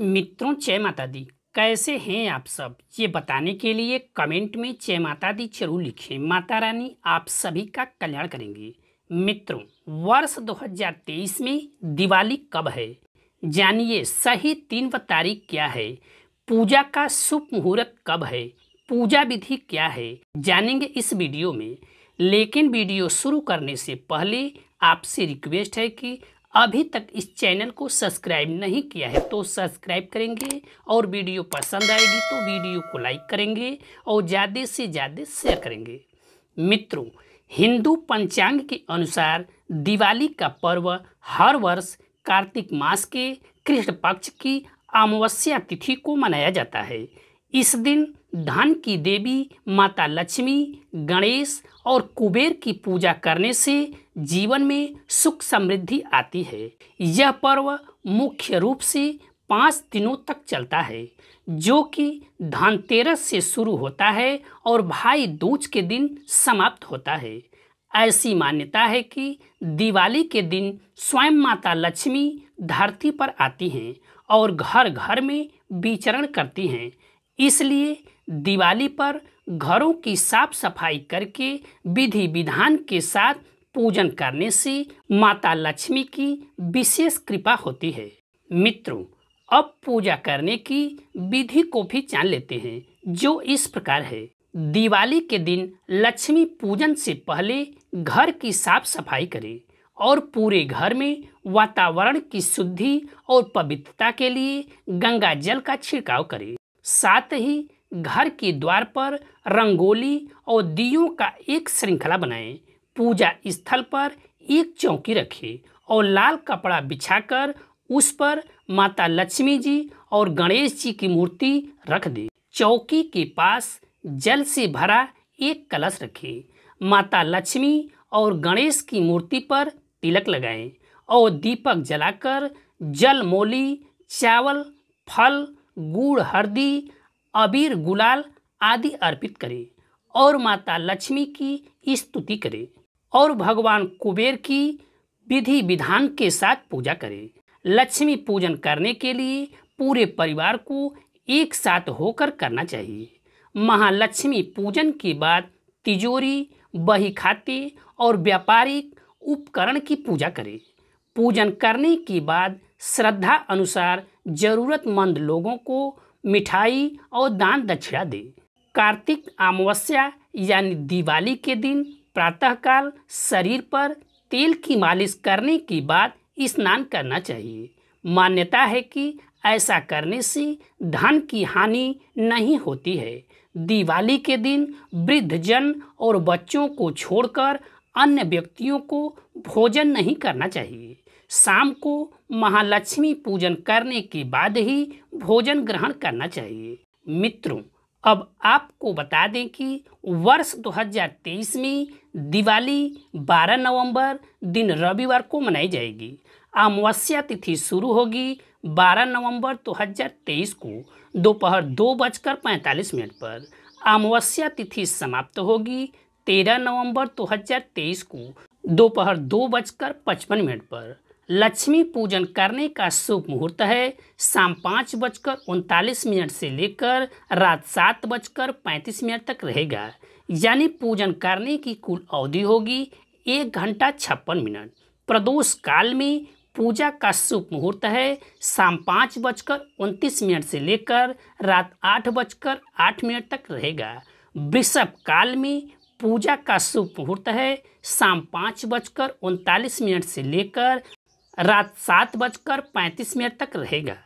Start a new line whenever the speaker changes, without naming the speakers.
मित्रों जय माता दी कैसे हैं आप सब ये बताने के लिए कमेंट में जय माता दी जरूर लिखें माता रानी आप सभी का कल्याण करेंगी मित्रों वर्ष 2023 में दिवाली कब है जानिए सही तीन व तारीख क्या है पूजा का शुभ मुहूर्त कब है पूजा विधि क्या है जानेंगे इस वीडियो में लेकिन वीडियो शुरू करने से पहले आपसे रिक्वेस्ट है कि अभी तक इस चैनल को सब्सक्राइब नहीं किया है तो सब्सक्राइब करेंगे और वीडियो पसंद आएगी तो वीडियो को लाइक करेंगे और ज़्यादा से ज़्यादा शेयर करेंगे मित्रों हिंदू पंचांग के अनुसार दिवाली का पर्व हर वर्ष कार्तिक मास के कृष्ण पक्ष की अमावस्या तिथि को मनाया जाता है इस दिन धन की देवी माता लक्ष्मी गणेश और कुबेर की पूजा करने से जीवन में सुख समृद्धि आती है यह पर्व मुख्य रूप से पाँच दिनों तक चलता है जो कि धनतेरस से शुरू होता है और भाई दूज के दिन समाप्त होता है ऐसी मान्यता है कि दिवाली के दिन स्वयं माता लक्ष्मी धरती पर आती हैं और घर घर में विचरण करती हैं इसलिए दिवाली पर घरों की साफ सफाई करके विधि विधान के साथ पूजन करने से माता लक्ष्मी की विशेष कृपा होती है मित्रों अब पूजा करने की विधि को भी जान लेते हैं जो इस प्रकार है दिवाली के दिन लक्ष्मी पूजन से पहले घर की साफ सफाई करें और पूरे घर में वातावरण की शुद्धि और पवित्रता के लिए गंगा जल का छिड़काव करें साथ ही घर के द्वार पर रंगोली और दीयों का एक श्रृंखला बनाएं पूजा स्थल पर एक चौकी रखे और लाल कपड़ा बिछाकर उस पर माता लक्ष्मी जी और गणेश जी की मूर्ति रख दे चौकी के पास जल से भरा एक कलश रखे माता लक्ष्मी और गणेश की मूर्ति पर तिलक लगाएं और दीपक जलाकर जल मोली चावल फल गुड़ हरदी अबीर गुलाल आदि अर्पित करें और माता लक्ष्मी की स्तुति करें और भगवान कुबेर की विधि विधान के साथ पूजा करें लक्ष्मी पूजन करने के लिए पूरे परिवार को एक साथ होकर करना चाहिए महालक्ष्मी पूजन के बाद तिजोरी बही खाते और व्यापारिक उपकरण की पूजा करें पूजन करने के बाद श्रद्धा अनुसार जरूरतमंद लोगों को मिठाई और दान दक्षिणा दें कार्तिक अमावस्या यानी दिवाली के दिन प्रातःकाल शरीर पर तेल की मालिश करने के बाद स्नान करना चाहिए मान्यता है कि ऐसा करने से धन की हानि नहीं होती है दिवाली के दिन वृद्धजन और बच्चों को छोड़कर अन्य व्यक्तियों को भोजन नहीं करना चाहिए शाम को महालक्ष्मी पूजन करने के बाद ही भोजन ग्रहण करना चाहिए मित्रों अब आपको बता दें कि वर्ष 2023 में दिवाली 12 नवंबर दिन रविवार को मनाई जाएगी अमावस्या तिथि शुरू होगी 12 नवंबर 2023 को दोपहर दो बजकर पैंतालीस मिनट पर अमावस्या तिथि समाप्त होगी 13 नवंबर 2023 को दोपहर दो बजकर पचपन मिनट पर लक्ष्मी पूजन करने का शुभ मुहूर्त है शाम पाँच बजकर उनतालीस मिनट से लेकर रात सात बजकर पैंतीस मिनट तक रहेगा यानी पूजन करने की कुल अवधि होगी एक घंटा छप्पन मिनट प्रदोष काल में पूजा का शुभ मुहूर्त है शाम पाँच बजकर उनतीस मिनट से लेकर रात आठ बजकर आठ मिनट तक रहेगा वृषभ काल में पूजा का शुभ मुहूर्त है शाम पाँच बजकर उनतालीस मिनट से लेकर रात सात बजकर पैंतीस मिनट तक रहेगा